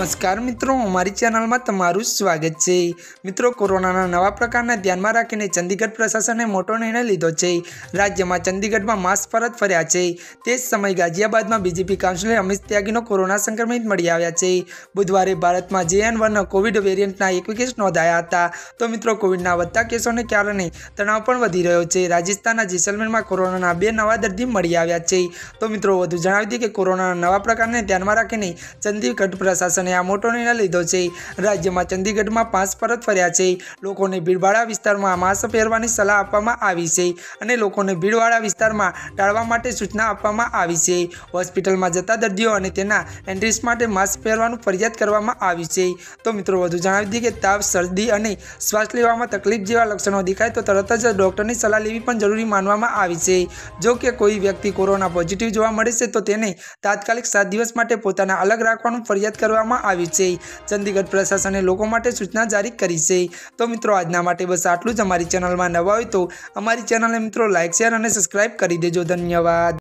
નમસ્કાર મિત્રો અમારી ચેનલમાં તમારું સ્વાગત છે મિત્રો કોરોનાના નવા પ્રકારના ધ્યાનમાં રાખીને ચંદીગઢ પ્રશાસને મોટો નિર્ણય લીધો છે રાજ્યમાં ચંદીગઢમાં માસ્ક પરત ફર્યા છે તે જ સમયે ગાઝિયાબાદમાં બીજેપી કાઉન્સિલર અમિત ત્યાગીનો કોરોના સંક્રમિત મળી આવ્યા છે બુધવારે ભારતમાં જે એન વનના કોવિડ વેરિયન્ટના એકવી કેસ નોંધાયા હતા તો મિત્રો કોવિડના વધતા કેસોને કારણે તણાવ પણ વધી રહ્યો છે રાજસ્થાનના જેસલમેરમાં કોરોનાના બે નવા દર્દી મળી આવ્યા છે તો મિત્રો વધુ જણાવી દઈએ કે કોરોનાના નવા પ્રકારને ધ્યાનમાં રાખીને ચંદીગઢ પ્રશાસને અને આ મોટો નિર્ણય લીધો છે રાજ્યમાં ચંદીગઢમાં પાંચ પરત ફર્યા છે લોકોને ભીડભાડા વિસ્તારમાં માસ્ક પહેરવાની સલાહ આપવામાં આવી છે અને લોકોને ભીડવાળા વિસ્તારમાં ટાળવા માટે સૂચના આપવામાં આવી છે હોસ્પિટલમાં જતા દર્દીઓ અને તેના એન્ટ્રીસ માટે માસ્ક પહેરવાનું ફરિયાદ કરવામાં આવી છે તો મિત્રો વધુ જણાવી દઈએ કે તાવ શરદી અને શ્વાસ લેવામાં તકલીફ જેવા લક્ષણો દેખાય તો તરત જ ડૉક્ટરની સલાહ લેવી પણ જરૂરી માનવામાં આવી છે જો કે કોઈ વ્યક્તિ કોરોના પોઝિટિવ જોવા મળે છે તો તેને તાત્કાલિક સાત દિવસ માટે પોતાના અલગ રાખવાનું ફરિયાદ કરવામાં કરવામાં આવી છે ચંદીગઢ પ્રશાસને લોકો માટે સૂચના જારી કરી છે તો મિત્રો આજના માટે બસ આટલું જ અમારી ચેનલમાં નવા હોય તો અમારી ચેનલને મિત્રો લાઇક શેર અને સબસ્ક્રાઈબ કરી દેજો ધન્યવાદ